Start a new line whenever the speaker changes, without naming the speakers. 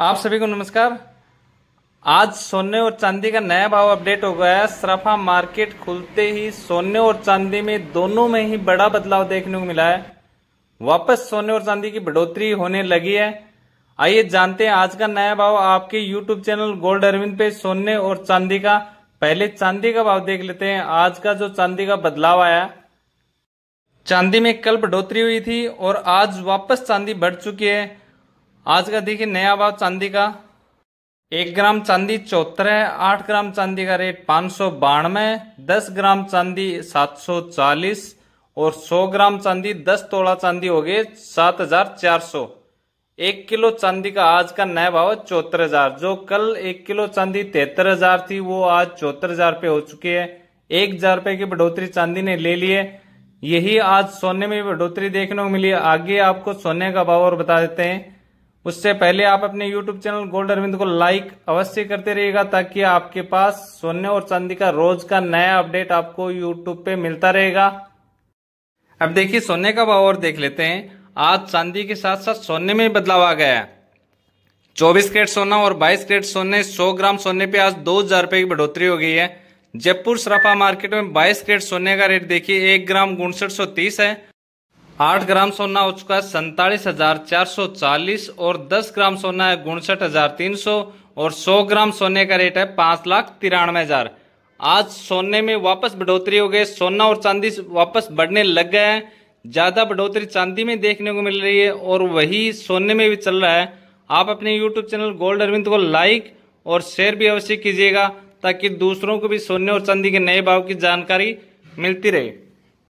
आप सभी को नमस्कार आज सोने और चांदी का नया भाव अपडेट हो गया है सराफा मार्केट खुलते ही सोने और चांदी में दोनों में ही बड़ा बदलाव देखने को मिला है वापस सोने और चांदी की बढ़ोतरी होने लगी है आइए जानते हैं आज का नया भाव आपके यूट्यूब चैनल गोल्ड अरविंद पे सोने और चांदी का पहले चांदी का भाव देख लेते हैं आज का जो चांदी का बदलाव आया चांदी में कल बढ़ोतरी हुई थी और आज वापस चांदी बढ़ चुकी है आज का देखिए नया भाव चांदी का एक ग्राम चांदी चौहत्तर आठ ग्राम चांदी का रेट पाँच सौ बानवे दस ग्राम चांदी सात सौ चालीस और सौ ग्राम चांदी दस तोला चांदी हो गए सात हजार चार सौ एक किलो चांदी का आज का नया भाव चौहत्तर हजार जो कल एक किलो चांदी तिहत्तर हजार थी वो आज चौहत्तर हजार पे हो चुकी है एक हजार रुपये की बढ़ोतरी चांदी ने ले ली है यही आज सोने में बढ़ोतरी देखने को मिली आगे आपको सोने का भाव और बता देते हैं उससे पहले आप अपने यूट्यूब चैनल गोल्ड अरविंद को लाइक अवश्य करते रहिएगा ताकि आपके पास सोने और चांदी का रोज का नया अपडेट आपको यूट्यूब पे मिलता रहेगा अब देखिए सोने का भाव और देख लेते हैं आज चांदी के साथ साथ सोने में बदलाव आ गया है चौबीस कैरेट सोना और बाईस करेट सोने सौ ग्राम सोने पे आज दो हजार रुपए की बढ़ोतरी हो गई है जयपुर सराफा मार्केट में बाईस करेट सोने का रेट देखिए एक ग्राम उनसठ सौ तीस है आठ ग्राम सोना हो चुका है सैतालीस हजार चार सौ चालीस और दस ग्राम सोना है उनसठ हजार तीन सौ और सौ ग्राम सोने का रेट है पांच लाख तिरानवे हजार आज सोने में वापस बढ़ोतरी हो गई सोना और चांदी वापस बढ़ने लग गए हैं ज़्यादा बढ़ोतरी चांदी में देखने को मिल रही है और वही सोने में भी चल रहा है आप अपने यूट्यूब चैनल गोल्ड अरविंद को लाइक और शेयर भी अवश्य कीजिएगा ताकि दूसरों को भी सोने और चांदी के नए भाव की जानकारी मिलती रहे